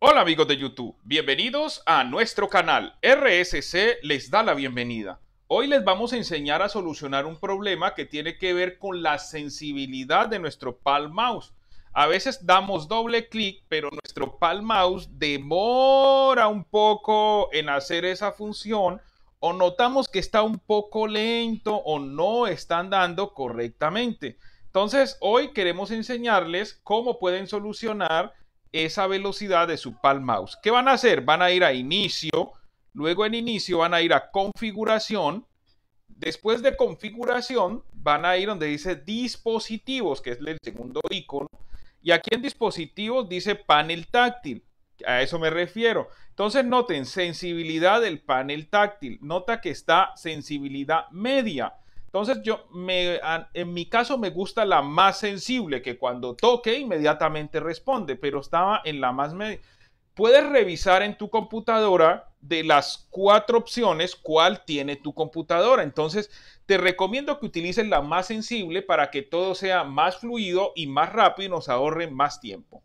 Hola amigos de YouTube, bienvenidos a nuestro canal. RSC les da la bienvenida. Hoy les vamos a enseñar a solucionar un problema que tiene que ver con la sensibilidad de nuestro Palm Mouse. A veces damos doble clic, pero nuestro Palm Mouse demora un poco en hacer esa función o notamos que está un poco lento o no está andando correctamente. Entonces, hoy queremos enseñarles cómo pueden solucionar esa velocidad de su Palm Mouse. ¿Qué van a hacer? Van a ir a inicio, luego en inicio van a ir a configuración, después de configuración van a ir donde dice dispositivos, que es el segundo icono, y aquí en dispositivos dice panel táctil. A eso me refiero. Entonces noten sensibilidad del panel táctil. Nota que está sensibilidad media. Entonces yo, me, en mi caso me gusta la más sensible, que cuando toque inmediatamente responde, pero estaba en la más media. Puedes revisar en tu computadora de las cuatro opciones cuál tiene tu computadora. Entonces te recomiendo que utilices la más sensible para que todo sea más fluido y más rápido y nos ahorre más tiempo.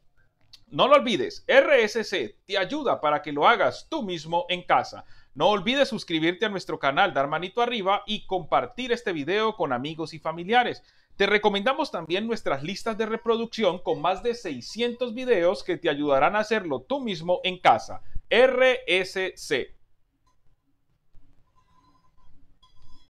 No lo olvides, RSC te ayuda para que lo hagas tú mismo en casa. No olvides suscribirte a nuestro canal, dar manito arriba y compartir este video con amigos y familiares. Te recomendamos también nuestras listas de reproducción con más de 600 videos que te ayudarán a hacerlo tú mismo en casa. RSC.